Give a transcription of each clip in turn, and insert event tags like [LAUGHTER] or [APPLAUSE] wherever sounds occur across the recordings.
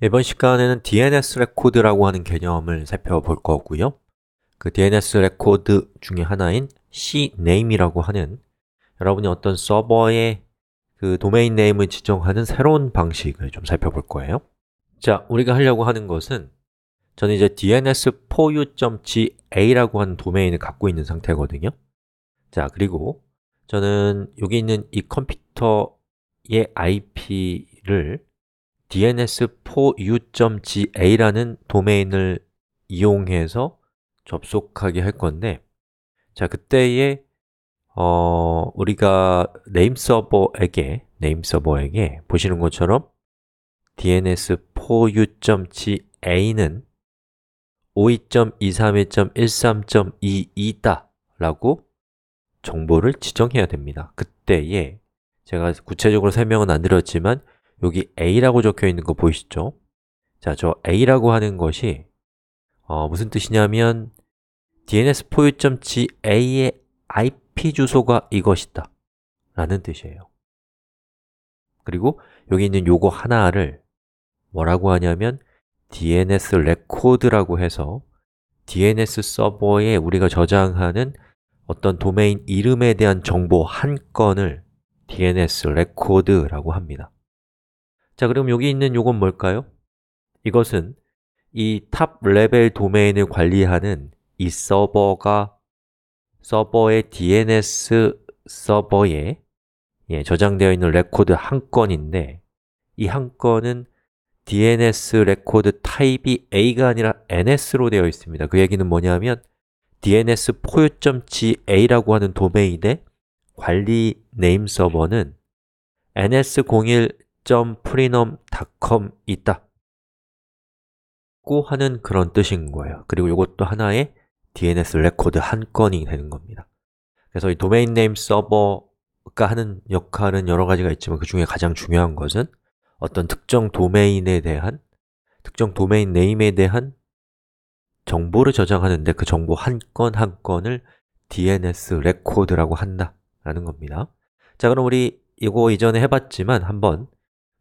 이번 시간에는 DNS 레코드라고 하는 개념을 살펴볼 거고요. 그 DNS 레코드 중에 하나인 cname이라고 하는 여러분이 어떤 서버에그 도메인 네임을 지정하는 새로운 방식을 좀 살펴볼 거예요. 자, 우리가 하려고 하는 것은 저는 이제 dns4u.ga라고 하는 도메인을 갖고 있는 상태거든요. 자, 그리고 저는 여기 있는 이 컴퓨터의 IP를 dns4u.ga라는 도메인을 이용해서 접속하게 할 건데 자, 그때에 어, 우리가 네임 서버에게 네임 서버에게 보시는 것처럼 dns4u.ga는 52.231.13.22다 라고 정보를 지정해야 됩니다 그때에 제가 구체적으로 설명은 안 드렸지만 여기 A라고 적혀 있는 거 보이시죠? 자, 저 A라고 하는 것이 어, 무슨 뜻이냐면 DNS 포유.g A의 IP 주소가 이것이다 라는 뜻이에요 그리고 여기 있는 요거 하나를 뭐라고 하냐면 DNS 레코드라고 해서 DNS 서버에 우리가 저장하는 어떤 도메인 이름에 대한 정보 한 건을 DNS 레코드라고 합니다 자, 그럼 여기 있는 요건 뭘까요? 이것은 이 탑 레벨 도메인을 관리하는 이 서버가 서버의 DNS 서버에 예, 저장되어 있는 레코드 한 건인데 이 한 건은 DNS 레코드 타입이 A가 아니라 NS로 되어 있습니다. 그 얘기는 뭐냐면 DNS 포유.ga라고 하는 도메인의 관리 네임 서버는 ns01 www.freedom.com 있다. 고 하는 그런 뜻인 거예요. 그리고 이것도 하나의 DNS 레코드 한 건이 되는 겁니다. 그래서 이 도메인 네임 서버가 하는 역할은 여러 가지가 있지만 그 중에 가장 중요한 것은 어떤 특정 도메인에 대한 특정 도메인 네임에 대한 정보를 저장하는데 그 정보 한 건 한 건을 DNS 레코드라고 한다라는 겁니다. 자, 그럼 우리 이거 이전에 해봤지만 한번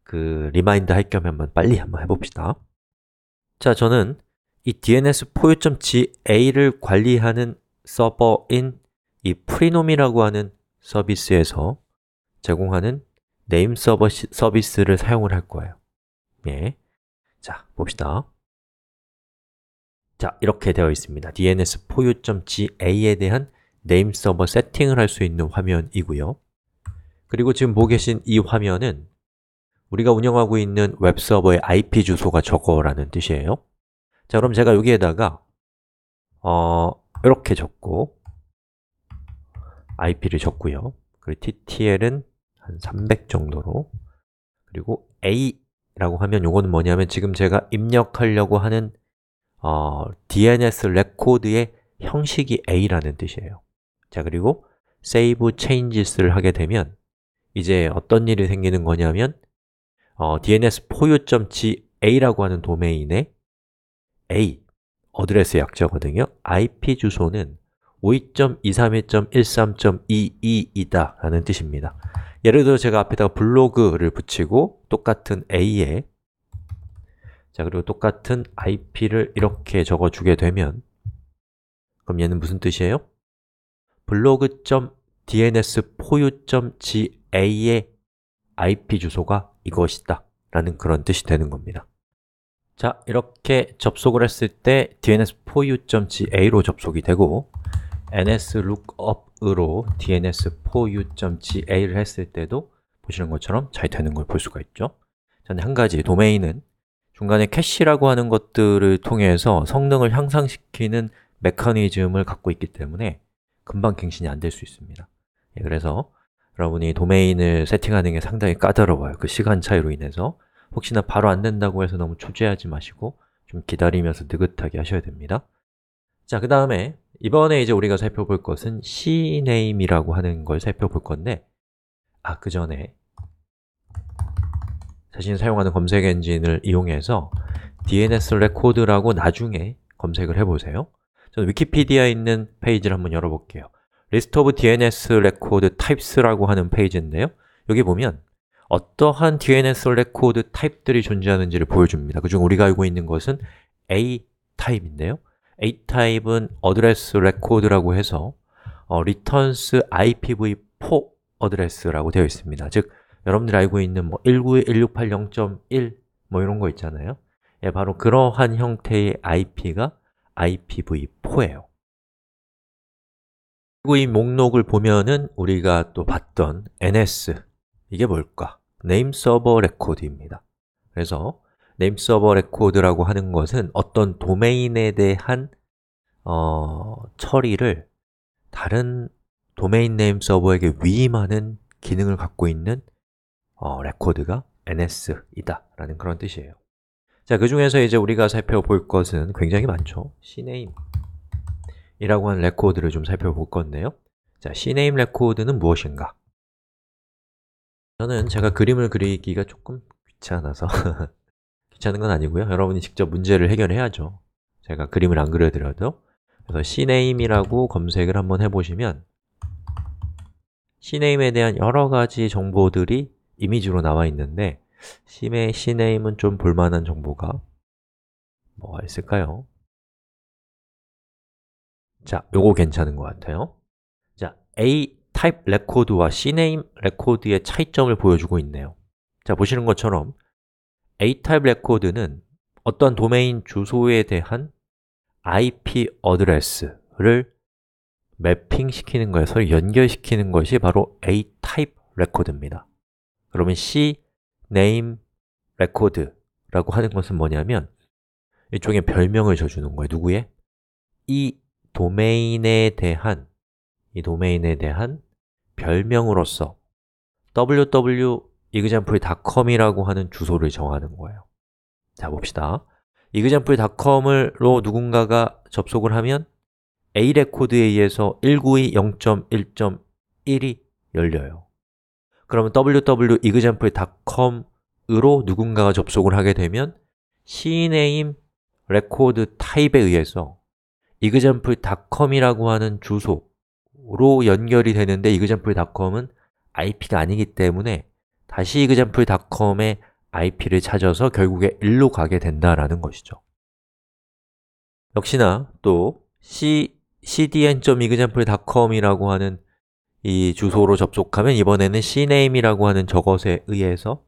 그 리마인드 할 겸 한번 빨리 한번 해봅시다. 자, 저는 이 DNS 포유.ga를 관리하는 서버인 이 프리놈이라고 하는 서비스에서 제공하는 네임 서버 시, 서비스를 사용을 할 거예요. 예. 자, 봅시다. 자, 이렇게 되어 있습니다. DNS 포유.ga에 대한 네임 서버 세팅을 할 수 있는 화면이고요. 그리고 지금 보고 계신 이 화면은 우리가 운영하고 있는 웹서버의 IP 주소가 저거라는 뜻이에요 자, 그럼 제가 여기에다가 어, 이렇게 적고 IP를 적고요 그리고 TTL은 한 300 정도로 그리고 A라고 하면 이거는 뭐냐면 지금 제가 입력하려고 하는 어, DNS 레코드의 형식이 A라는 뜻이에요 자, 그리고 save changes를 하게 되면 이제 어떤 일이 생기는 거냐면 어, DNS 포유.ga라고 하는 도메인의 a 어드레스 약자거든요. IP 주소는 52.231.13.22이다라는 뜻입니다. 예를 들어 제가 앞에다가 블로그를 붙이고 똑같은 a에 자 그리고 똑같은 IP를 이렇게 적어주게 되면 그럼 얘는 무슨 뜻이에요? 블로그.dns포유.ga의 IP 주소가 이것이다 라는 그런 뜻이 되는 겁니다 자, 이렇게 접속을 했을 때 dns4u.ga로 접속이 되고 nslookup 으로 dns4u.ga를 했을 때도 보시는 것처럼 잘 되는 걸 볼 수가 있죠 저는 한 가지, 도메인은 중간에 캐시라고 하는 것들을 통해서 성능을 향상시키는 메커니즘을 갖고 있기 때문에 금방 갱신이 안 될 수 있습니다 예, 그래서 여러분이 도메인을 세팅하는 게 상당히 까다로워요. 그 시간 차이로 인해서 혹시나 바로 안 된다고 해서 너무 초조해하지 마시고 좀 기다리면서 느긋하게 하셔야 됩니다. 자, 그 다음에 이번에 이제 우리가 살펴볼 것은 cname이라고 하는 걸 살펴볼 건데 아, 그 전에 자신이 사용하는 검색 엔진을 이용해서 DNS 레코드라고 나중에 검색을 해보세요 저는 위키피디아에 있는 페이지를 한번 열어볼게요 리스트 오브 DNS 레코드 타입스라고 하는 페이지인데요. 여기 보면 어떠한 DNS 레코드 타입들이 존재하는지를 보여줍니다. 그중 우리가 알고 있는 것은 A 타입인데요. A 타입은 a d d 어드레스 레코드라고 해서 어, returns IPv4 a d d r e s s 라고 되어 있습니다. 즉 여러분들이 알고 있는 뭐 1 9 1 6 8 0 1 뭐 이런 거 있잖아요. 예, 바로 그러한 형태의 IP가 IPv4예요. 그리고 이 목록을 보면은 우리가 또 봤던 ns 이게 뭘까? 네임 서버 레코드입니다 그래서 네임 서버 레코드라고 하는 것은 어떤 도메인에 대한 어, 처리를 다른 도메인 네임 서버에게 위임하는 기능을 갖고 있는 어, 레코드가 ns이다 라는 그런 뜻이에요 자, 그 중에서 이제 우리가 살펴볼 것은 굉장히 많죠 cname 이라고 하는 레코드를 좀 살펴볼 건데요 자, cname 레코드는 무엇인가? 저는 제가 그림을 그리기가 조금 귀찮아서 [LAUGHS] 귀찮은 건 아니고요 여러분이 직접 문제를 해결해야죠 제가 그림을 안 그려드려도 그래서 cname이라고 검색을 한번 해보시면 cname에 대한 여러 가지 정보들이 이미지로 나와 있는데 cname은 좀 볼만한 정보가 뭐가 있을까요? 자, 요거 괜찮은 것 같아요. 자, A 타입 레코드와 C name 네임 레코드의 차이점을 보여주고 있네요. 자, 보시는 것처럼 A 타입 레코드는 어떤 도메인 주소에 대한 IP 어드레스를 매핑시키는 것에서 연결시키는 것이 바로 A 타입 레코드입니다. 그러면 C name 네임 레코드라고 하는 것은 뭐냐면 이쪽에 별명을 줘주는 거예요. 누구의? 이 e 도메인에 대한 이 도메인에 대한 별명으로서 www.example.com이라고 하는 주소를 정하는 거예요. 자, 봅시다. example.com으로 누군가가 접속을 하면 A 레코드에 의해서 192.0.1.1이 열려요. 그러면 www.example.com으로 누군가가 접속을 하게 되면 cname 레코드 타입에 의해서 example.com이라고 하는 주소로 연결이 되는데 example.com은 IP가 아니기 때문에 다시 example.com의 IP를 찾아서 결국에 1로 가게 된다라는 것이죠 역시나 또 c, d n e x a m p l e c o m 이라고 하는 이 주소로 접속하면 이번에는 cname이라고 하는 저것에 의해서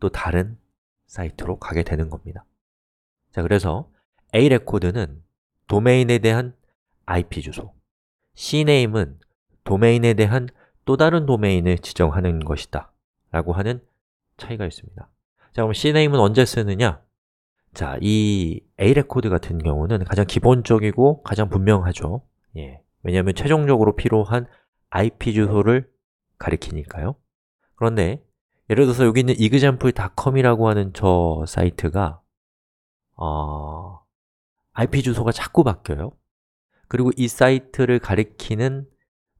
또 다른 사이트로 가게 되는 겁니다 자, 그래서 A 레코드는 도메인에 대한 IP 주소, cname은 도메인에 대한 또 다른 도메인을 지정하는 것이다 라고 하는 차이가 있습니다 자 그럼 cname은 언제 쓰느냐? 자, 이 a 레코드 같은 경우는 가장 기본적이고 가장 분명하죠 예, 왜냐하면 최종적으로 필요한 IP 주소를 가리키니까요 그런데 예를 들어서 여기 있는 example.com이라고 하는 저 사이트가 어... IP 주소가 자꾸 바뀌어요. 그리고 이 사이트를 가리키는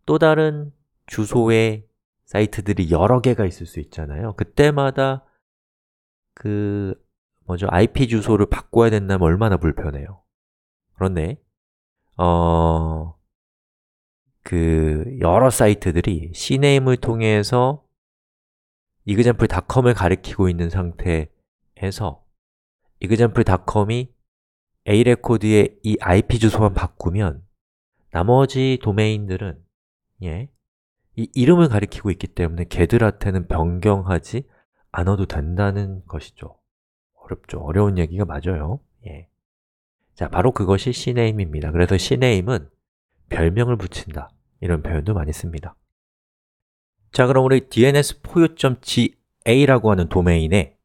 또 다른 주소의 사이트들이 여러 개가 있을 수 있잖아요. 그때마다 그 뭐죠? IP 주소를 바꿔야 된다면 얼마나 불편해요. 그런데 어, 그 여러 사이트들이 cname을 통해서 example.com을 가리키고 있는 상태에서 example.com이 A 레코드의 이 IP 주소만 바꾸면 나머지 도메인들은 예, 이 이름을 가리키고 있기 때문에 걔들한테는 변경하지 않아도 된다는 것이죠. 어렵죠. 어려운 얘기가 맞아요. 예. 자, 바로 그것이 cname입니다. 그래서 cname은 별명을 붙인다. 이런 표현도 많이 씁니다. 자, 그럼 우리 dns 포유.ga라고 하는 도메인에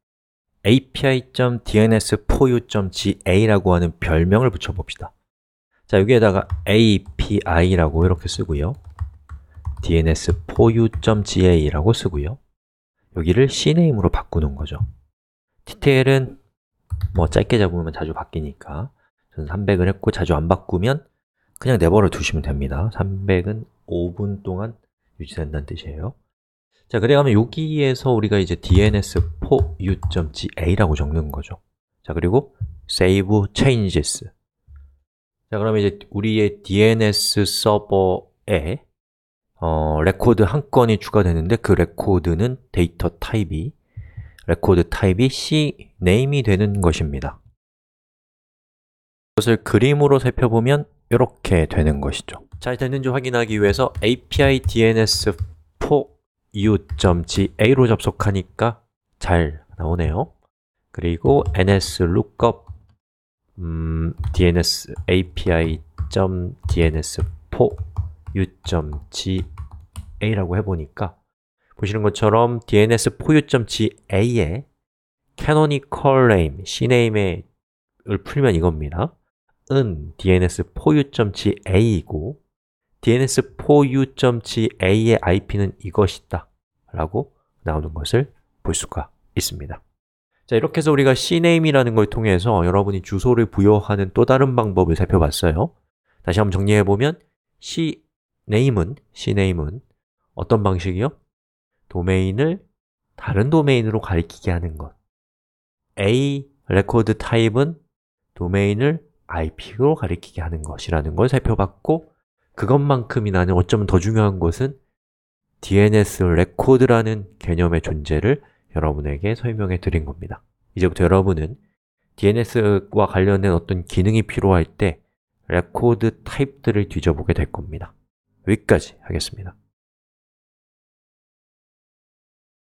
api.dns4u.ga라고 하는 별명을 붙여봅시다 자, 여기에다가 api라고 이렇게 쓰고요 dns4u.ga라고 쓰고요 여기를 cname으로 바꾸는 거죠 t t l 은뭐 짧게 잡으면 자주 바뀌니까 저는 300을 했고 자주 안 바꾸면 그냥 내버려 두시면 됩니다 300은 5분 동안 유지된다는 뜻이에요 자, 그래가면 여기에서 우리가 이제 dns for u.ga라고 적는 거죠. 자, 그리고 save changes. 자, 그러면 이제 우리의 dns 서버에 어, 레코드 한 건이 추가되는데 그 레코드는 데이터 타입이 레코드 타입이 c name이 되는 것입니다. 이것을 그림으로 살펴보면 이렇게 되는 것이죠. 잘 됐는지 확인하기 위해서 api dns f u.ga로 접속하니까 잘 나오네요. 그리고 nslookup 음, dns api.dns4 u.ga라고 해보니까 보시는 것처럼 dns 4u.ga에 canonical name, cname을 풀면 이겁니다. 은 dns 4u.ga이고 dns4u.a의 IP는 이것이다 라고 나오는 것을 볼 수가 있습니다 자 이렇게 해서 우리가 cname이라는 걸 통해서 여러분이 주소를 부여하는 또 다른 방법을 살펴봤어요 다시 한번 정리해보면 cname은, cname은 어떤 방식이요? 도메인을 다른 도메인으로 가리키게 하는 것 a 레코드 타입은 도메인을 IP로 가리키게 하는 것이라는 걸 살펴봤고 그것만큼이나 는 어쩌면 더 중요한 것은 DNS 레코드라는 개념의 존재를 여러분에게 설명해 드린 겁니다. 이제부터 여러분은 DNS와 관련된 어떤 기능이 필요할 때 레코드 타입들을 뒤져보게 될 겁니다. 여기까지 하겠습니다.